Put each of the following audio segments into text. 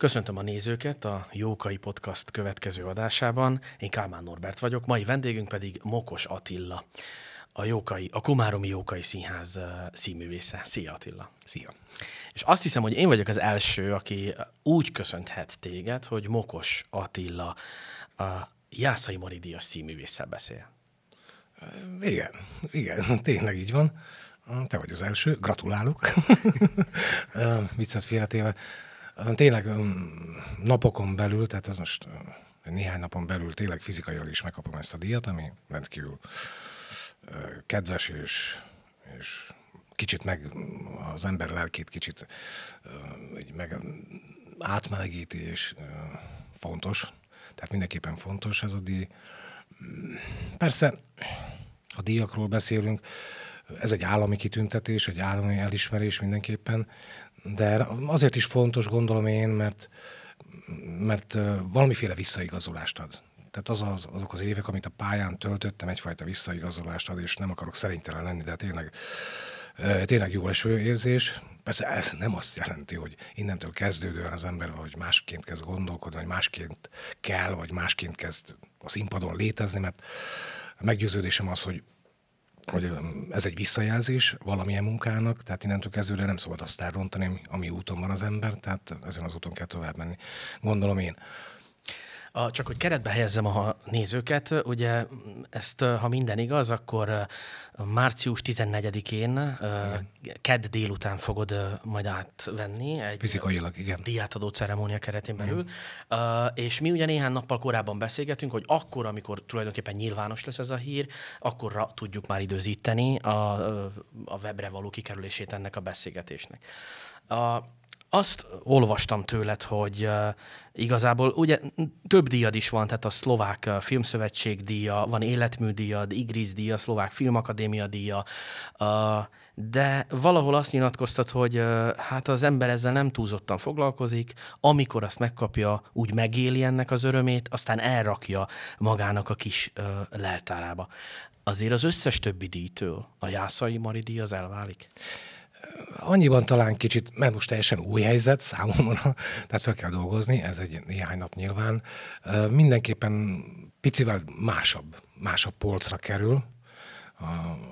Köszöntöm a nézőket a Jókai Podcast következő adásában. Én Kálmán Norbert vagyok, mai vendégünk pedig Mokos Attila, a, Jókai, a Komáromi Jókai Színház színművésze. Szia Attila! Szia! És azt hiszem, hogy én vagyok az első, aki úgy köszönthet téged, hogy Mokos Attila a Jászai Mari színművésszel beszél. Igen, igen, tényleg így van. Te vagy az első, gratulálok. Viccet félretéve tényleg napokon belül, tehát ez most néhány napon belül tényleg fizikailag is megkapom ezt a díjat, ami rendkívül kedves és, és kicsit meg az ember lelkét kicsit meg átmelegíti, és fontos. Tehát mindenképpen fontos ez a díj. Persze, ha díjakról beszélünk, ez egy állami kitüntetés, egy állami elismerés mindenképpen, de azért is fontos, gondolom én, mert, mert valamiféle visszaigazolást ad. Tehát az, az, azok az évek, amit a pályán töltöttem, egyfajta visszaigazolást ad, és nem akarok szerintelen lenni, de tényleg, tényleg jó eső érzés. Persze ez nem azt jelenti, hogy innentől kezdődően az ember, vagy másként kezd gondolkodni, vagy másként kell, vagy másként kezd a színpadon létezni, mert a meggyőződésem az, hogy hogy ez egy visszajelzés valamilyen munkának, tehát innentől kezdőre nem szabad azt elrontani, ami úton van az ember, tehát ezen az úton kell tovább menni. Gondolom én. A, csak hogy keretbe helyezzem a nézőket, ugye ezt, ha minden igaz, akkor március 14-én, kedd délután fogod majd átvenni. Egy Fizikailag, igen. Diátadó ceremónia keretén belül. És mi ugye néhány nappal korábban beszélgetünk, hogy akkor, amikor tulajdonképpen nyilvános lesz ez a hír, akkorra tudjuk már időzíteni a, a webre való kikerülését ennek a beszélgetésnek. A, azt olvastam tőled, hogy igazából ugye több díjad is van, tehát a Szlovák Filmszövetség díja, van életmű díjad, Igriz díja, Szlovák Filmakadémia díja, de valahol azt nyilatkoztat, hogy hát az ember ezzel nem túlzottan foglalkozik, amikor azt megkapja, úgy megéli ennek az örömét, aztán elrakja magának a kis leltárába. Azért az összes többi díjtől a Jászai Mari díj az elválik? annyiban talán kicsit, mert most teljesen új helyzet számomra, tehát fel kell dolgozni, ez egy néhány nap nyilván. Mindenképpen picivel másabb, másabb polcra kerül a,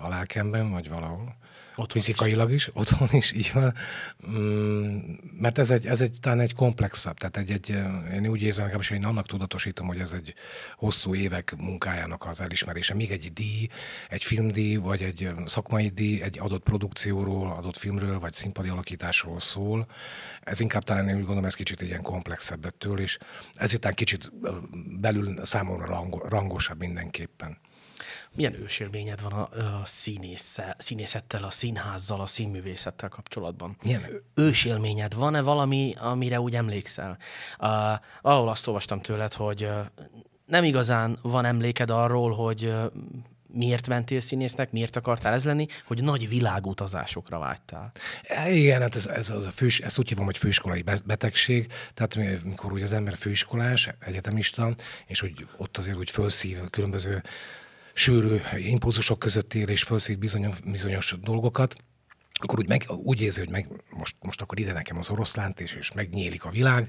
a lelkemben, vagy valahol. Otthon fizikailag is. is, otthon is, így van. Mm, mert ez egy, ez egy talán egy komplexabb, tehát egy, egy, én úgy érzem nekem, hogy én annak tudatosítom, hogy ez egy hosszú évek munkájának az elismerése. Még egy díj, egy filmdíj, vagy egy szakmai díj, egy adott produkcióról, adott filmről, vagy színpadi alakításról szól. Ez inkább talán én úgy gondolom, ez kicsit egy ilyen komplexebb ettől, és ezután kicsit belül számomra rangosabb mindenképpen. Milyen ősélményed van a, a színésszel, színészettel, a színházzal, a színművészettel kapcsolatban? Milyen ősélményed? Van-e valami, amire úgy emlékszel? Uh, valahol azt olvastam tőled, hogy uh, nem igazán van emléked arról, hogy uh, miért mentél színésznek, miért akartál ez lenni, hogy nagy világutazásokra vágytál. E, igen, hát ez, ez, az a fős, ezt úgy hívom, hogy főiskolai betegség, tehát mikor úgy az ember főiskolás, egyetemista, és hogy ott azért úgy felszív különböző sűrű impulzusok között él, és felszít bizonyos, bizonyos dolgokat, akkor úgy, meg, úgy érzi, hogy meg, most, most akkor ide nekem az oroszlánt, és, és megnyílik a világ.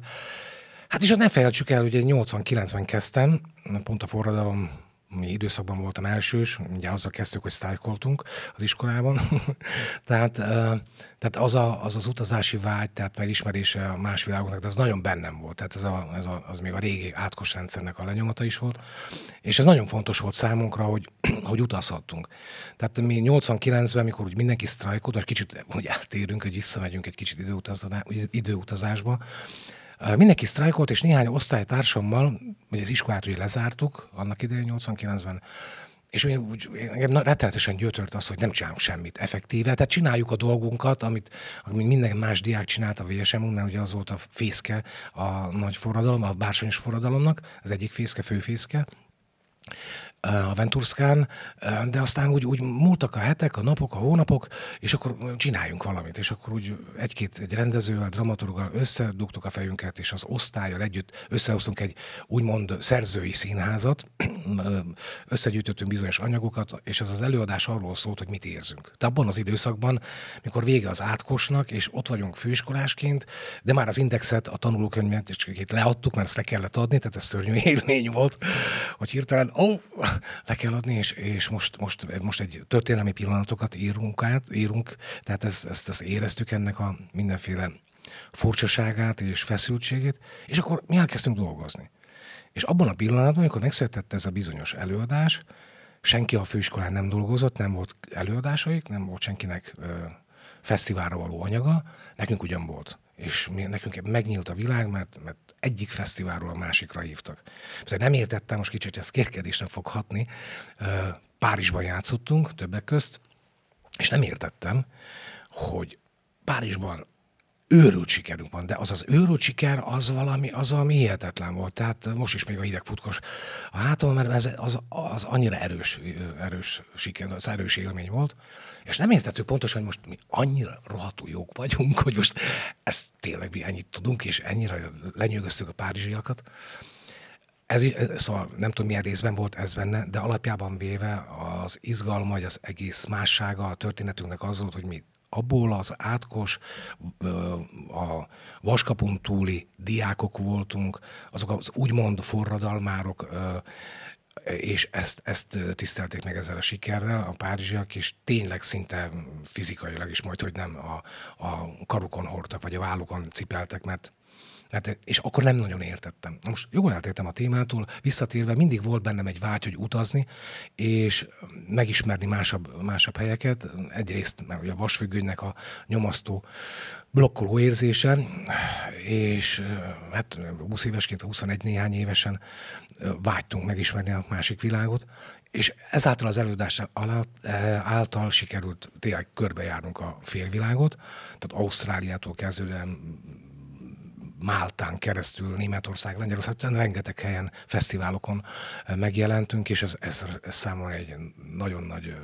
Hát és azt hát ne felejtsük el, hogy 80-90 kezdtem, pont a forradalom mi időszakban voltam elsős, ugye azzal kezdtük, hogy sztrájkoltunk az iskolában. tehát tehát az, a, az az utazási vágy, tehát megismerése a más világoknak, de az nagyon bennem volt. Tehát ez, a, ez a, az még a régi átkos rendszernek a lenyomata is volt. És ez nagyon fontos volt számunkra, hogy, hogy utazhattunk. Tehát mi 89-ben, amikor úgy mindenki sztrájkolt, és kicsit hogy eltérünk, hogy visszamegyünk egy kicsit időutazásba Mindenki sztrájkolt, és néhány osztálytársammal, hogy az iskolát ugye lezártuk annak idején, 89-ben, és én, úgy, engem rettenetesen gyötört az, hogy nem csinálunk semmit effektíve, tehát csináljuk a dolgunkat, amit, amit minden más diák csinált a vsm mert ugye az volt a fészke a nagy forradalom, a bársonyos forradalomnak, az egyik fészke, főfészke, a Venturszkán, de aztán úgy, úgy múltak a hetek, a napok, a hónapok, és akkor csináljunk valamit, és akkor úgy egy-két egy rendezővel, dramaturgal összedugtuk a fejünket, és az osztályjal együtt összehoztunk egy úgymond szerzői színházat, összegyűjtöttünk bizonyos anyagokat, és ez az előadás arról szólt, hogy mit érzünk. De abban az időszakban, mikor vége az átkosnak, és ott vagyunk főiskolásként, de már az indexet, a tanulókönyvet leadtuk, mert ezt le kellett adni, tehát ez szörnyű élmény volt, hogy hirtelen, oh, le kell adni, és, és most, most, most egy történelmi pillanatokat írunk át, írunk, tehát ezt, ezt, ezt éreztük ennek a mindenféle furcsaságát és feszültségét, és akkor mi elkezdtünk dolgozni. És abban a pillanatban, amikor megszületett ez a bizonyos előadás, senki a főiskolán nem dolgozott, nem volt előadásaik, nem volt senkinek ö, fesztiválra való anyaga, nekünk ugyan volt és mi, nekünk megnyílt a világ, mert, mert egyik fesztiválról a másikra hívtak. Tehát szóval nem értettem, most kicsit ez nem fog hatni. Párizsban játszottunk többek közt, és nem értettem, hogy Párizsban őrült sikerünk van, de az az őrült siker, az valami, az ami hihetetlen volt. Tehát most is még a hideg futkos a hátamon, mert ez, az, az annyira erős, erős siker, az erős élmény volt, és nem értető pontosan, hogy most mi annyira rohadtul jók vagyunk, hogy most ezt tényleg mi ennyit tudunk, és ennyire lenyűgöztük a párizsiakat. Ez így, szóval nem tudom milyen részben volt ez benne, de alapjában véve az izgalma, vagy az egész mássága a történetünknek az volt, hogy mi abból az átkos, a vaskapon túli diákok voltunk, azok az úgymond forradalmárok, és ezt, ezt tisztelték meg ezzel a sikerrel a párizsiak, és tényleg szinte fizikailag is majd, hogy nem a, a karukon hordtak, vagy a vállukon cipeltek, mert tehát, és akkor nem nagyon értettem. Most jól eltértem a témától, visszatérve mindig volt bennem egy vágy, hogy utazni, és megismerni másabb, másabb helyeket. Egyrészt mert ugye a vasfüggönynek a nyomasztó blokkoló érzése, és hát 20 évesként, 21 néhány évesen vágytunk megismerni a másik világot, és ezáltal az előadás által sikerült tényleg körbejárnunk a félvilágot, tehát Ausztráliától kezdődően Máltán keresztül, Németország, Lengyelország, hát rengeteg helyen, fesztiválokon eh, megjelentünk, és ez, ez, ez számomra egy nagyon nagy,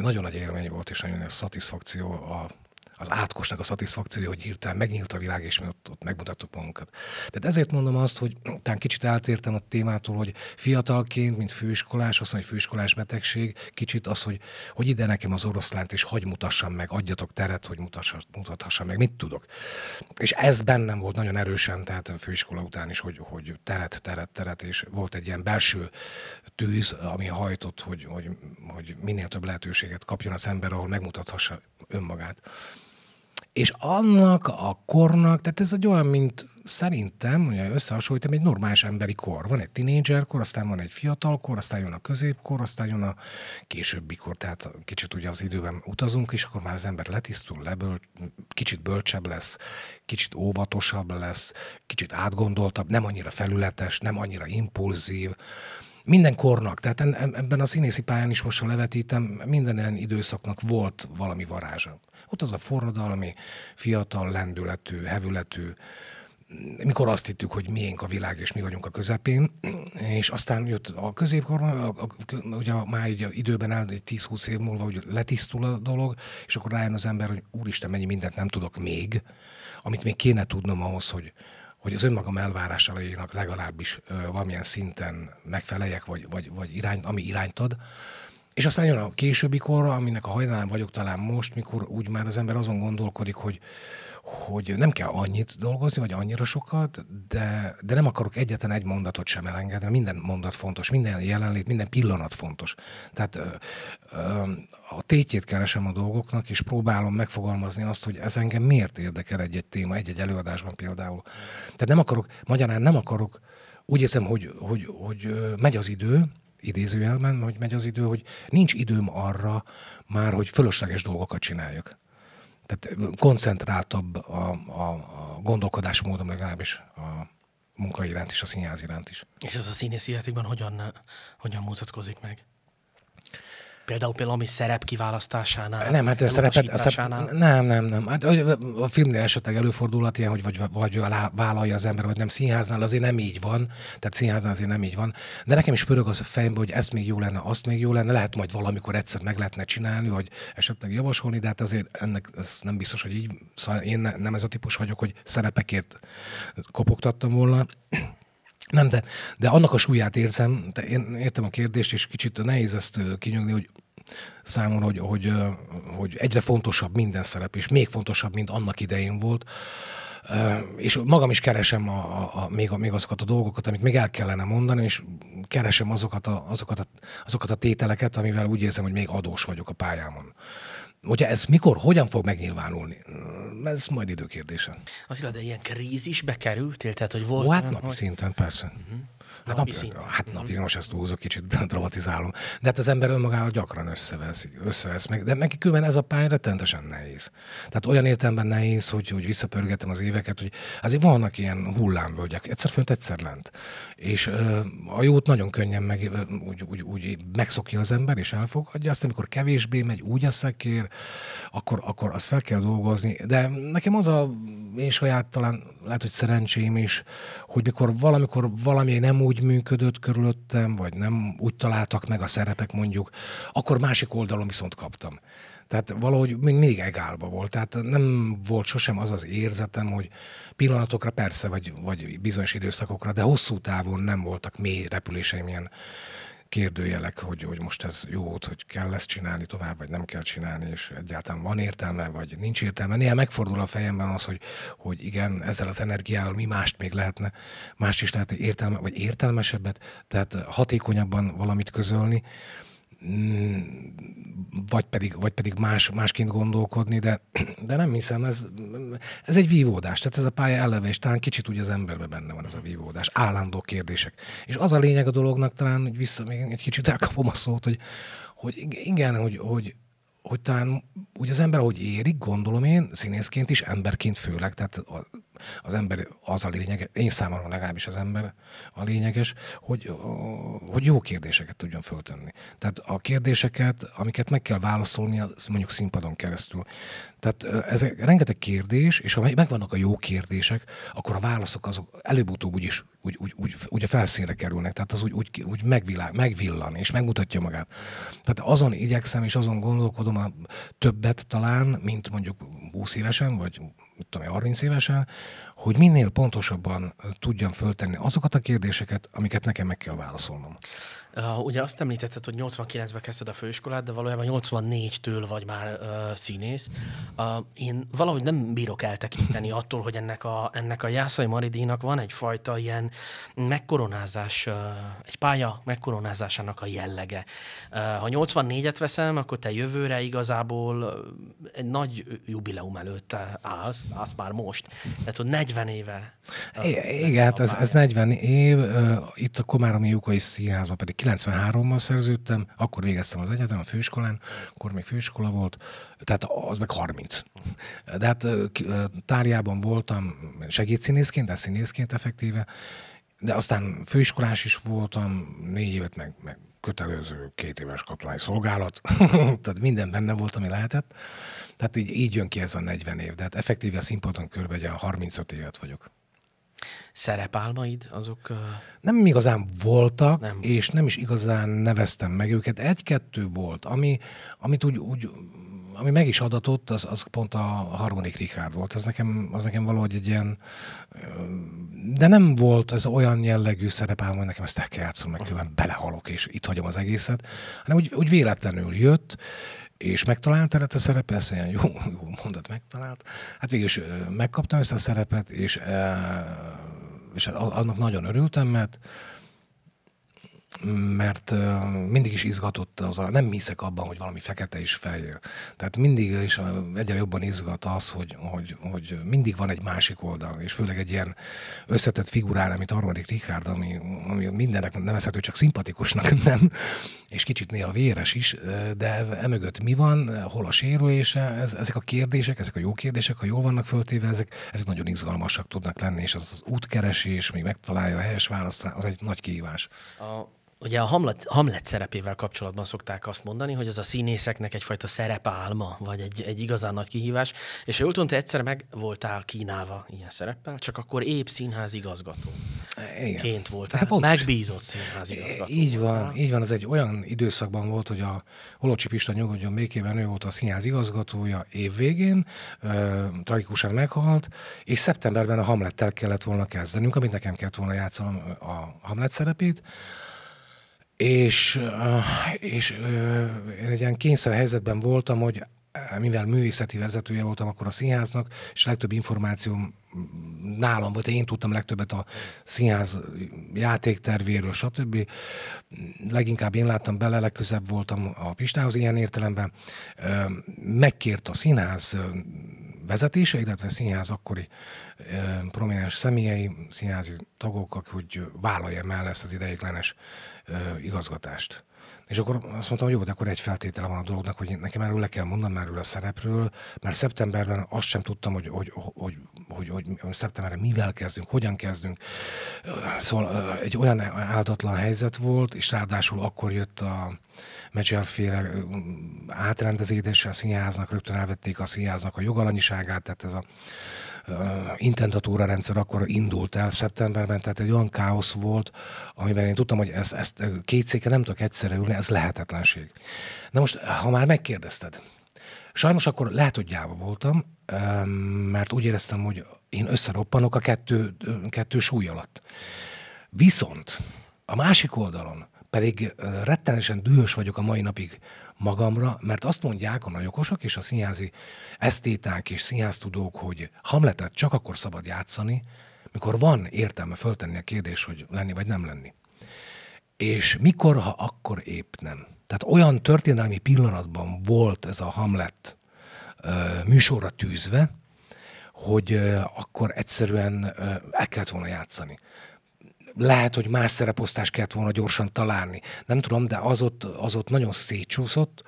nagyon nagy élmény volt, és nagyon nagy szatiszfakció a az átkosnak a szatiszfakciója, hogy hirtelen megnyílt a világ, és mi ott, ott megmutattuk magunkat. Tehát ezért mondom azt, hogy talán kicsit eltértem a témától, hogy fiatalként, mint főiskolás, azt mondja, hogy főiskolás betegség, kicsit az, hogy, hogy ide nekem az oroszlánt, és hagy mutassam meg, adjatok teret, hogy mutassam, mutathassam meg, mit tudok. És ez bennem volt nagyon erősen, tehát a főiskola után is, hogy, hogy teret, teret, teret, és volt egy ilyen belső tűz, ami hajtott, hogy, hogy, hogy minél több lehetőséget kapjon az ember, ahol megmutathassa önmagát és annak a kornak, tehát ez egy olyan, mint szerintem, hogy összehasonlítom, egy normális emberi kor. Van egy kor, aztán van egy fiatal kor, aztán jön a középkor, aztán jön a későbbi kor, tehát kicsit ugye az időben utazunk, és akkor már az ember letisztul, leböl, kicsit bölcsebb lesz, kicsit óvatosabb lesz, kicsit átgondoltabb, nem annyira felületes, nem annyira impulzív, minden kornak, tehát ebben a színészi pályán is most, ha levetítem, minden ilyen időszaknak volt valami varázsa. Ott az a forradalmi, fiatal, lendületű, hevületű, mikor azt hittük, hogy miénk a világ, és mi vagyunk a közepén, és aztán jött a középkorban, a, a, ugye már ugye időben el, 10-20 év múlva hogy letisztul a dolog, és akkor rájön az ember, hogy úristen, mennyi mindent nem tudok még, amit még kéne tudnom ahhoz, hogy, hogy az önmagam elvárásainak legalábbis ö, valamilyen szinten megfeleljek, vagy, vagy, vagy irány, ami irányt ad, és aztán jön a későbbi korra, aminek a hajnalán vagyok talán most, mikor úgy már az ember azon gondolkodik, hogy, hogy nem kell annyit dolgozni, vagy annyira sokat, de, de nem akarok egyetlen egy mondatot sem elengedni, minden mondat fontos, minden jelenlét, minden pillanat fontos. Tehát ö, ö, a tétjét keresem a dolgoknak, és próbálom megfogalmazni azt, hogy ez engem miért érdekel egy-egy téma, egy-egy előadásban például. Tehát nem akarok, magyarán nem akarok, úgy érzem, hogy, hogy, hogy, hogy megy az idő, idézőjelben, hogy megy az idő, hogy nincs időm arra már, hogy fölösleges dolgokat csináljak. Tehát koncentráltabb a, a, a gondolkodásmódom legalábbis a munka iránt is, a színház iránt is. És ez a színészi játékban hogyan, hogyan mutatkozik meg? Például például ami szerep kiválasztásánál. Nem, hát a szerepet, a szerep, nem, nem, nem. Hát a filmnél esetleg előfordulhat ilyen, hogy vagy, vagy alá, vállalja az ember, vagy nem színháznál, azért nem így van. Tehát színháznál azért nem így van. De nekem is pörög az a fejembe, hogy ezt még jó lenne, azt még jó lenne. Lehet majd valamikor egyszer meg lehetne csinálni, hogy esetleg javasolni, de hát azért ennek ez nem biztos, hogy így. Szóval én ne, nem ez a típus vagyok, hogy szerepekért kopogtattam volna. Nem, de, de annak a súlyát érzem, de én értem a kérdést, és kicsit nehéz ezt kinyögni, hogy számomra, hogy, hogy, hogy egyre fontosabb minden szerep, és még fontosabb, mint annak idején volt. És magam is keresem a, a, a, még, a, még azokat a dolgokat, amit még el kellene mondani, és keresem azokat a, azokat, a, azokat a tételeket, amivel úgy érzem, hogy még adós vagyok a pályámon. Hogyha ez mikor, hogyan fog megnyilvánulni? Ez majd időkérdése. Az de ilyen krízisbe kerültél? Tehát, hogy volt... Hát napi szinten, persze. Uh-huh hát napi szinten. Hát napi, mhm. most ezt túlzok, kicsit dramatizálom. De hát az ember önmagával gyakran összevesz, összevesz meg. De neki különben ez a pálya rettentesen nehéz. Tehát olyan értelemben nehéz, hogy, hogy visszapörgetem az éveket, hogy azért vannak ilyen hullámvölgyek, egyszer fönt, egyszer lent. És a jót nagyon könnyen meg, úgy, úgy, úgy megszokja az ember, és elfogadja. Azt, amikor kevésbé megy úgy a szekér, akkor, akkor azt fel kell dolgozni. De nekem az a én saját talán lehet, hogy szerencsém is, hogy mikor valamikor valami nem úgy működött körülöttem, vagy nem úgy találtak meg a szerepek mondjuk, akkor másik oldalon viszont kaptam. Tehát valahogy még, egálba volt. Tehát nem volt sosem az az érzetem, hogy pillanatokra persze, vagy, vagy bizonyos időszakokra, de hosszú távon nem voltak mély repüléseim ilyen kérdőjelek, hogy, hogy most ez jó, hogy kell ezt csinálni tovább, vagy nem kell csinálni, és egyáltalán van értelme, vagy nincs értelme. Néha megfordul a fejemben az, hogy, hogy igen, ezzel az energiával mi mást még lehetne, más is lehetne értelme, vagy értelmesebbet, tehát hatékonyabban valamit közölni vagy pedig, vagy pedig más, másként gondolkodni, de, de nem hiszem, ez, ez egy vívódás. Tehát ez a pálya eleve, és talán kicsit úgy az emberbe benne van ez a vívódás. Állandó kérdések. És az a lényeg a dolognak talán, hogy vissza még egy kicsit elkapom a szót, hogy, hogy igen, hogy, hogy, hogy talán úgy az ember, ahogy érik, gondolom én, színészként is, emberként főleg, tehát a, az ember az a lényeg, én számomra legalábbis az ember a lényeges, hogy, hogy jó kérdéseket tudjon föltenni. Tehát a kérdéseket, amiket meg kell válaszolni, az mondjuk színpadon keresztül. Tehát ez rengeteg kérdés, és ha megvannak a jó kérdések, akkor a válaszok azok előbb-utóbb is úgy, úgy, úgy, úgy a felszínre kerülnek, tehát az úgy, úgy, úgy megvilá, megvillan, és megmutatja magát. Tehát azon igyekszem, és azon gondolkodom a többet talán, mint mondjuk 20 évesen, vagy mit tudom, 30 évesen, hogy minél pontosabban tudjam föltenni azokat a kérdéseket, amiket nekem meg kell válaszolnom. Uh, ugye azt említetted, hogy 89-ben kezdted a főiskolát, de valójában 84-től vagy már uh, színész. Uh, én valahogy nem bírok eltekinteni attól, hogy ennek a, ennek a Jászai Maridénak van egyfajta ilyen megkoronázás, uh, egy pálya megkoronázásának a jellege. Uh, ha 84-et veszem, akkor te jövőre igazából egy nagy jubileum előtt állsz, állsz már most. Tehát, hogy 40 éve. Uh, igen, hát ez, ez 40 év, uh, itt a Komáromi Jukai Színházban pedig 93-ban szerződtem, akkor végeztem az egyetem a főiskolán, akkor még főiskola volt, tehát az meg 30. De hát tárjában voltam segédszínészként, de színészként effektíve, de aztán főiskolás is voltam, négy évet meg, meg kötelező két éves katonai szolgálat, tehát minden benne volt, ami lehetett. Tehát így, így jön ki ez a 40 év, de hát effektíve a színpadon körbe egy 35 évet vagyok. Szerepálmaid azok? Nem igazán voltak, nem. és nem is igazán neveztem meg őket. Egy-kettő volt, ami, amit úgy, úgy ami meg is adatott, az, az pont a harmadik Richard volt. Ez nekem, az nekem valahogy egy ilyen... De nem volt ez olyan jellegű szerepálma, hogy nekem ezt el kell játszom, meg különben belehalok, és itt hagyom az egészet, hanem úgy, úgy véletlenül jött, és megtaláltál hát a szerepet, ezt ilyen jó, jó mondat megtalált. Hát végül is megkaptam ezt a szerepet, és, és hát annak nagyon örültem, mert mert mindig is izgatott az a, nem hiszek abban, hogy valami fekete és fehér. Tehát mindig is egyre jobban izgat az, hogy, hogy, hogy mindig van egy másik oldal, és főleg egy ilyen összetett figurára, mint harmadik Richard, ami, ami mindennek nevezhető, csak szimpatikusnak nem, és kicsit néha véres is, de emögött mi van, hol a sérülése, ez, ezek a kérdések, ezek a jó kérdések, ha jól vannak föltéve, ezek, ezek nagyon izgalmasak tudnak lenni, és az, az útkeresés, még megtalálja a helyes választ, az egy nagy kihívás. A Ugye a Hamlet, Hamlet szerepével kapcsolatban szokták azt mondani, hogy az a színészeknek egyfajta szerepálma, vagy egy, egy igazán nagy kihívás, és jól tudom, te egyszer meg voltál kínálva ilyen szereppel, csak akkor épp színház igazgató. Ként voltál, hát megbízott színház igazgató. Így van, voltál. így van, ez egy olyan időszakban volt, hogy a Holocsi Pista nyugodjon békében, ő volt a színház igazgatója évvégén, ö, tragikusan meghalt, és szeptemberben a Hamlettel kellett volna kezdenünk, amit nekem kellett volna játszanom a Hamlet szerepét, és, és én egy ilyen helyzetben voltam, hogy mivel művészeti vezetője voltam akkor a színháznak, és a legtöbb információm nálam volt, én tudtam legtöbbet a színház játéktervéről, stb. Leginkább én láttam bele, legközebb voltam a Pistához ilyen értelemben. Megkért a színház vezetése, illetve színház akkori e, prominens személyei, színházi tagok, hogy vállalja mellett ezt az ideiglenes e, igazgatást. És akkor azt mondtam, hogy jó, de akkor egy feltétele van a dolognak, hogy nekem erről le kell mondanom erről a szerepről, mert szeptemberben azt sem tudtam, hogy, hogy, hogy, hogy, hogy, hogy szeptemberre mivel kezdünk, hogyan kezdünk. Szóval egy olyan áldatlan helyzet volt, és ráadásul akkor jött a Medzserféle átrendezése a színháznak, rögtön elvették a színháznak a jogalanyiságát, tehát ez a intentatúra rendszer akkor indult el szeptemberben, tehát egy olyan káosz volt, amiben én tudtam, hogy ezt, ezt két széke nem tudok egyszerre ülni, ez lehetetlenség. Na most, ha már megkérdezted, sajnos akkor lehet, hogy gyáva voltam, mert úgy éreztem, hogy én összeroppanok a kettő, kettő súly alatt. Viszont a másik oldalon pedig rettenesen dühös vagyok a mai napig magamra, mert azt mondják a nagyokosok és a színházi esztéták és színháztudók, hogy Hamletet csak akkor szabad játszani, mikor van értelme föltenni a kérdés, hogy lenni vagy nem lenni. És mikor, ha akkor épp nem. Tehát olyan történelmi pillanatban volt ez a Hamlet műsorra tűzve, hogy akkor egyszerűen el kellett volna játszani lehet, hogy más szereposztást kellett volna gyorsan találni. Nem tudom, de az ott, az ott nagyon szétcsúszott.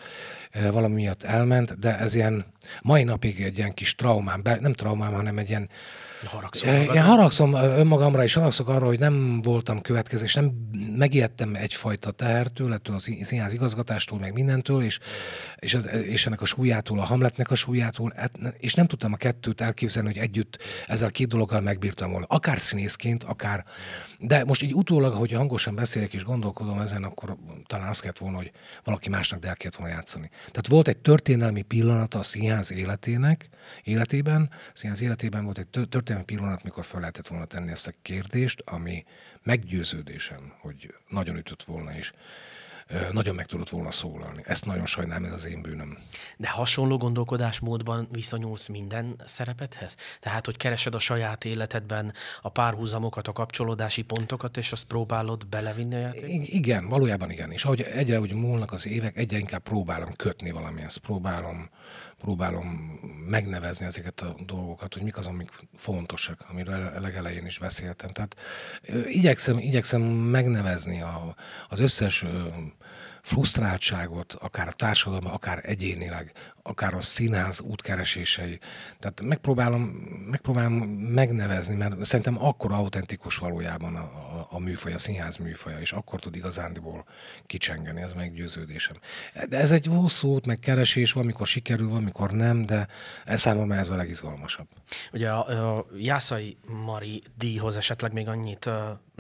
Eh, valami miatt elment, de ez ilyen mai napig egy ilyen kis traumám, nem traumám, hanem egy ilyen Haragszom Én eh, haragszom eh, önmagamra, és haragszok arra, hogy nem voltam következés, nem megijedtem egyfajta tehertől, ettől a színház igazgatástól, meg mindentől, és, és, és ennek a súlyától, a Hamletnek a súlyától, hát és nem tudtam a kettőt elképzelni, hogy együtt ezzel két dologgal megbírtam volna. Akár színészként, akár... De most így utólag, hogy hangosan beszélek és gondolkodom ezen, akkor talán azt kellett volna, hogy valaki másnak, de el kellett volna játszani. Tehát volt egy történelmi pillanat a színház életének, életében. Színház életében volt egy történelmi pillanat, mikor fel lehetett volna tenni ezt a kérdést, ami meggyőződésem, hogy nagyon ütött volna is nagyon meg tudott volna szólalni. Ezt nagyon sajnálom, ez az én bűnöm. De hasonló gondolkodásmódban viszonyulsz minden szerepethez? Tehát, hogy keresed a saját életedben a párhuzamokat, a kapcsolódási pontokat, és azt próbálod belevinni a játékba? Igen, valójában igen. És ahogy egyre úgy múlnak az évek, egyre inkább próbálom kötni valamihez, próbálom próbálom megnevezni ezeket a dolgokat, hogy mik az, amik fontosak, amiről legelején is beszéltem. Tehát igyekszem, igyekszem megnevezni a, az összes frusztráltságot, akár a társadalom, akár egyénileg, akár a színház útkeresései. Tehát megpróbálom, megpróbálom megnevezni, mert szerintem akkor autentikus valójában a, a, a műfaj, a színház műfaja, és akkor tud igazándiból kicsengeni, ez meggyőződésem. De ez egy hosszú út, meg keresés, amikor sikerül, amikor nem, de ez számomra ez a legizgalmasabb. Ugye a, a Jászai Mari díjhoz esetleg még annyit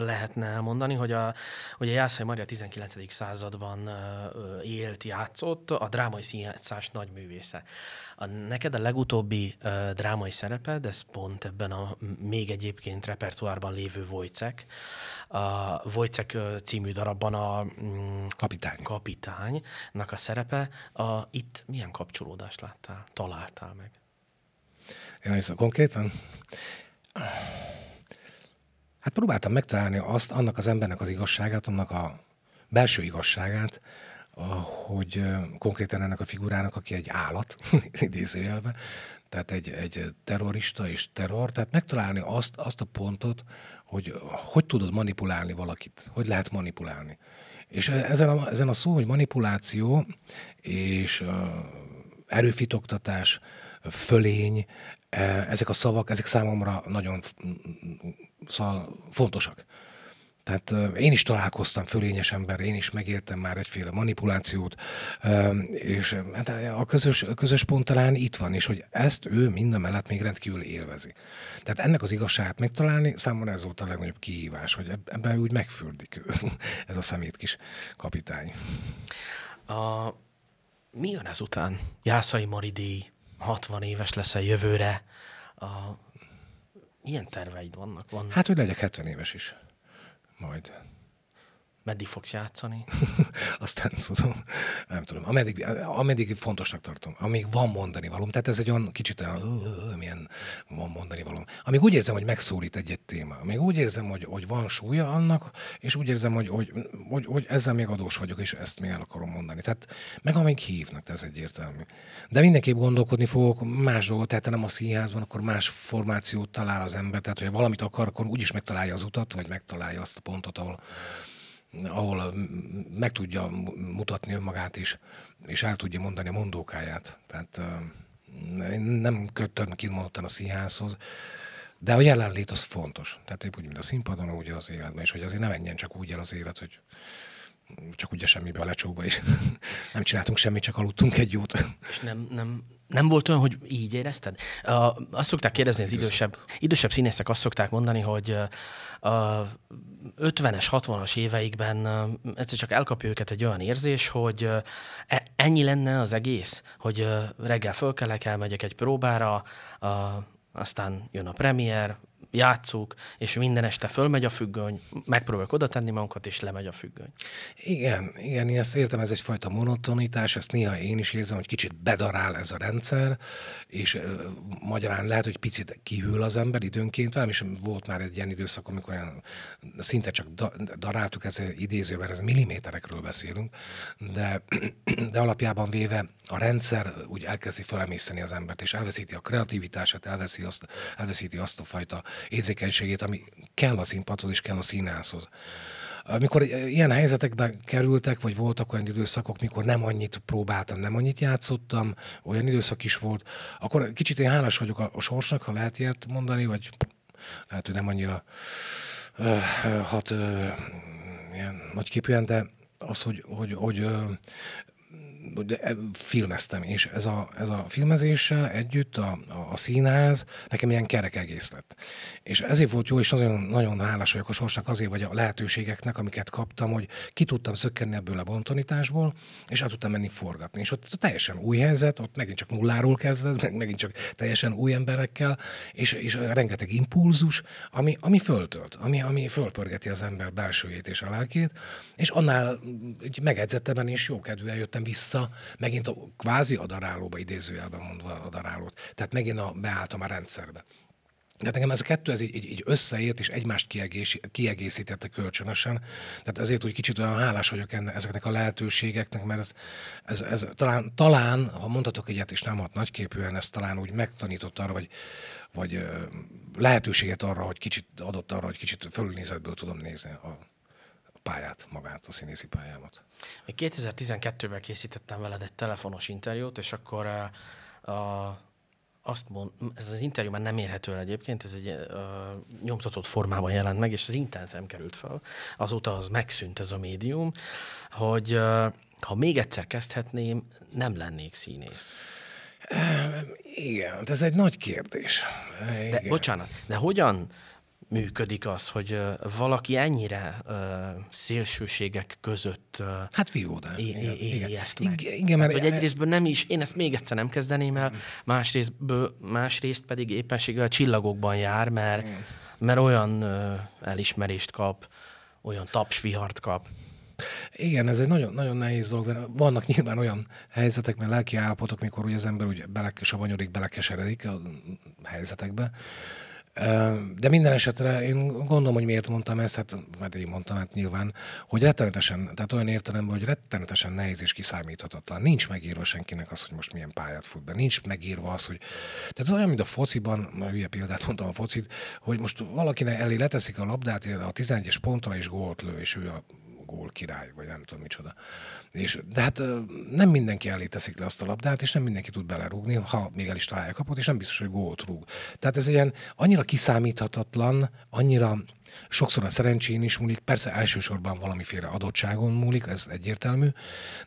lehetne elmondani, hogy a, hogy a Jászai Maria 19. században élt, játszott, a drámai színjátszás nagy művésze. A, neked a legutóbbi drámai szereped, ez pont ebben a még egyébként repertoárban lévő Vojcek, a Vojcek című darabban a mm, kapitány. kapitánynak a szerepe. A, itt milyen kapcsolódást láttál, találtál meg? Jó, konkrétan? Hát próbáltam megtalálni azt, annak az embernek az igazságát, annak a belső igazságát, hogy konkrétan ennek a figurának, aki egy állat, idézőjelben, tehát egy, egy terrorista és terror, tehát megtalálni azt, azt a pontot, hogy hogy tudod manipulálni valakit, hogy lehet manipulálni. És ezen a, ezen a szó, hogy manipuláció és erőfitoktatás, fölény, e, ezek a szavak, ezek számomra nagyon szóval fontosak. Tehát e, én is találkoztam fölényes ember, én is megéltem már egyféle manipulációt, e, és hát, a közös, a közös pont talán itt van, és hogy ezt ő minden mellett még rendkívül élvezi. Tehát ennek az igazságát megtalálni számomra ez volt a legnagyobb kihívás, hogy ebben úgy megfürdik ez a szemét kis kapitány. A mi jön ezután? Jászai Maridi, 60 éves leszel jövőre. A... Milyen terveid vannak? Van... Hát, hogy legyek 70 éves is. Majd. Meddig fogsz játszani? Azt nem tudom. Nem tudom. Ameddig, ameddig fontosnak tartom. Amíg van mondani valóm. Tehát ez egy olyan kicsit olyan, milyen van mondani valóm. Amíg úgy érzem, hogy megszólít egy-egy téma. Amíg úgy érzem, hogy, hogy van súlya annak, és úgy érzem, hogy, hogy, hogy, hogy ezzel még adós vagyok, és ezt még el akarom mondani. Tehát meg amíg hívnak, ez egyértelmű. De mindenképp gondolkodni fogok más dolgot, tehát nem a színházban, akkor más formációt talál az ember. Tehát, hogyha valamit akar, akkor úgyis megtalálja az utat, vagy megtalálja azt a pontot, ahol ahol mm, mm, meg tudja mutatni önmagát is, és el tudja mondani a mondókáját. Tehát én nem kötöm kimondottan a színházhoz, de a jelenlét az fontos. Tehát épp úgy, mint a színpadon, úgy az életben, és hogy azért nem menjen csak úgy el az élet, hogy csak úgy a semmibe a lecsóba is. nem csináltunk semmit, csak aludtunk egy jót. És nem, nem nem volt olyan, hogy így érezted? Uh, azt szokták kérdezni, az idősebb, idősebb színészek azt szokták mondani, hogy uh, 50-es, 60-as éveikben uh, egyszer csak elkapja őket egy olyan érzés, hogy uh, ennyi lenne az egész, hogy uh, reggel fölkelek, elmegyek egy próbára, uh, aztán jön a premier, játszuk, és minden este fölmegy a függöny, megpróbáljuk oda tenni magunkat, és lemegy a függöny. Igen, igen, én ezt értem, ez egyfajta monotonitás, ezt néha én is érzem, hogy kicsit bedarál ez a rendszer, és ö, magyarán lehet, hogy picit kihűl az ember időnként, velem is volt már egy ilyen időszak, amikor olyan, szinte csak da, daráltuk, ez idézőben, ez milliméterekről beszélünk, de, de alapjában véve a rendszer úgy elkezdi felemészteni az embert, és elveszíti a kreativitását, elveszi azt, elveszíti azt a fajta érzékenységét, ami kell a színpadhoz és kell a színházhoz. Amikor ilyen helyzetekben kerültek, vagy voltak olyan időszakok, mikor nem annyit próbáltam, nem annyit játszottam, olyan időszak is volt, akkor kicsit én hálás vagyok a, a sorsnak, ha lehet ilyet mondani, vagy lehet, hogy nem annyira ö, hat ö, ilyen nagyképűen, de az, hogy, hogy, hogy ö, ugye, e, filmeztem, és ez a, ez a filmezéssel együtt a, a, a színház nekem ilyen kerek egész lett. És ezért volt jó, és nagyon, nagyon hálás vagyok a sorsnak azért, vagy a lehetőségeknek, amiket kaptam, hogy ki tudtam szökkenni ebből a bontonításból, és el tudtam menni forgatni. És ott teljesen új helyzet, ott megint csak nulláról kezded, meg megint csak teljesen új emberekkel, és, és rengeteg impulzus, ami, ami föltölt, ami, ami fölpörgeti az ember belsőjét és a lelkét, és annál megedzettebben és jókedvűen jöttem mentem vissza, megint a kvázi adarálóba, idézőjelben mondva adarálót. Tehát megint a, beálltam a rendszerbe. De hát nekem ez a kettő ez így, így, összeért, és egymást kiegész, kiegészítette kölcsönösen. Tehát ezért úgy kicsit olyan hálás vagyok enne, ezeknek a lehetőségeknek, mert ez, ez, ez talán, talán, ha mondhatok egyet, és nem hat nagyképűen, ez talán úgy megtanított arra, vagy, vagy lehetőséget arra, hogy kicsit adott arra, hogy kicsit fölülnézetből tudom nézni a pályát, magát, a színészi pályámat. Még 2012-ben készítettem veled egy telefonos interjút, és akkor a, eh, a, azt mond, ez az interjú már nem érhető el egyébként, ez egy eh, a, nyomtatott formában jelent meg, és az interneten került fel. Azóta az megszűnt ez a médium, hogy a, eh, ha még egyszer kezdhetném, nem lennék színész. Ehm, igen, hát ez egy nagy kérdés. Igen. De bocsánat, de hogyan működik az, hogy valaki ennyire uh, szélsőségek között uh, hát viódás. É- é- éli igen. ezt meg. Igen, igen mert hát, hogy e- egyrésztből nem is, én ezt még egyszer nem kezdeném el, mm. másrészt, másrészt pedig éppenséggel csillagokban jár, mert, mert olyan uh, elismerést kap, olyan tapsvihart kap. Igen, ez egy nagyon, nagyon nehéz dolog, mert vannak nyilván olyan helyzetek, mert lelki állapotok, mikor ugye az ember úgy belekes, a banyodik, belekeseredik a mm, mm, helyzetekbe, de minden esetre én gondolom, hogy miért mondtam ezt, hát mert hát én mondtam, hát nyilván, hogy rettenetesen, tehát olyan értelemben, hogy rettenetesen nehéz és kiszámíthatatlan. Nincs megírva senkinek az, hogy most milyen pályát fut be. Nincs megírva az, hogy... Tehát ez olyan, mint a fociban, hülye példát mondtam a focit, hogy most valakinek elé leteszik a labdát a 11-es pontra és gólt lő, és ő a Gól király, vagy nem tudom micsoda. És, de hát nem mindenki elé teszik le azt a labdát, és nem mindenki tud belerúgni, ha még el is találja kapot, és nem biztos, hogy gólt rúg. Tehát ez ilyen annyira kiszámíthatatlan, annyira Sokszor a szerencsén is múlik, persze elsősorban valamiféle adottságon múlik, ez egyértelmű,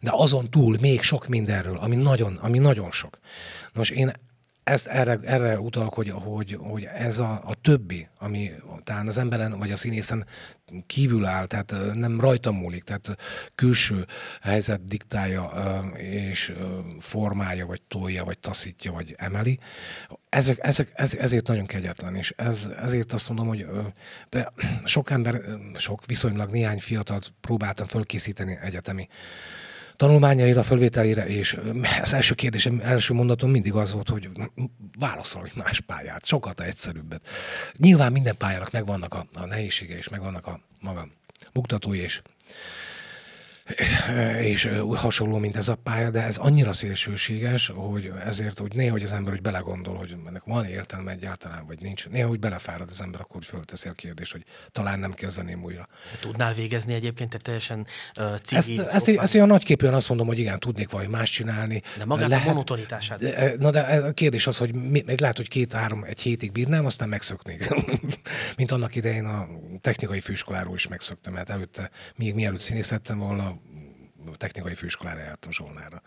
de azon túl még sok mindenről, ami nagyon, ami nagyon sok. Nos, én ezt erre, erre utalok, hogy, hogy, hogy ez a, a többi, ami talán az emberen vagy a színészen kívül áll, tehát nem rajta múlik, tehát külső helyzet diktálja és formája, vagy tolja, vagy taszítja, vagy emeli. Ezek, ezek, ez, ezért nagyon kegyetlen, és ez, ezért azt mondom, hogy de sok ember, sok viszonylag néhány fiatal próbáltam fölkészíteni egyetemi tanulmányaira, fölvételére, és az első kérdésem, első mondatom mindig az volt, hogy válaszolj más pályát, sokat a egyszerűbbet. Nyilván minden pályának megvannak a, a nehézsége, és megvannak a maga buktatói, és Eh, és eh, hasonló, mint ez a pálya, de ez annyira szélsőséges, hogy ezért hogy néha, hogy az ember úgy belegondol, hogy ennek van értelme egyáltalán, vagy nincs. Néha úgy belefárad az ember, akkor fölteszi a kérdést, hogy talán nem kezdeném újra. De tudnál végezni egyébként, te teljesen uh, cigi ezt, ezt, ezt, olyan nagyképűen azt mondom, hogy igen, tudnék valami más csinálni. De magát lehet, a monotonitását. De, eh, na de a kérdés az, hogy mi, lehet, hogy két-három, egy hétig bírnám, aztán megszöknék. mint annak idején a technikai főiskoláról is megszöktem, mert előtte, még mielőtt színészettem volna, technikai főiskolára jártam Zsolnára.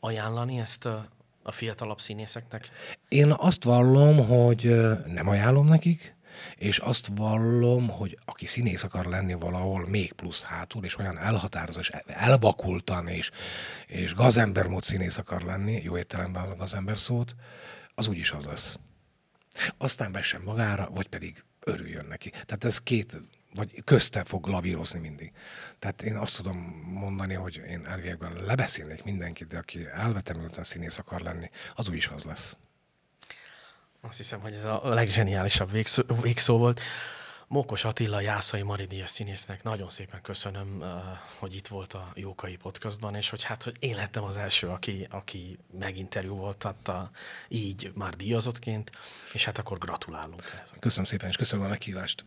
Ajánlani ezt a, a fiatalabb színészeknek? Én azt vallom, hogy nem ajánlom nekik, és azt vallom, hogy aki színész akar lenni valahol még plusz hátul, és olyan elhatározás, elvakultan, és, és mód színész akar lenni, jó értelemben az a gazember szót, az úgyis az lesz. Aztán vessen magára, vagy pedig örüljön neki. Tehát ez két vagy közte fog lavírozni mindig. Tehát én azt tudom mondani, hogy én elviekben lebeszélnék mindenkit, de aki elvetemülten színész akar lenni, az is az lesz. Azt hiszem, hogy ez a legzseniálisabb végszó, végszó volt. Mokos Attila, Jászai Maridia színésznek nagyon szépen köszönöm, eh, hogy itt volt a Jókai Podcastban, és hogy hát, hogy én lettem az első, aki, aki meginterjú volt, a, így már díjazottként, és hát akkor gratulálunk. Köszönöm szépen, és köszönöm a meghívást.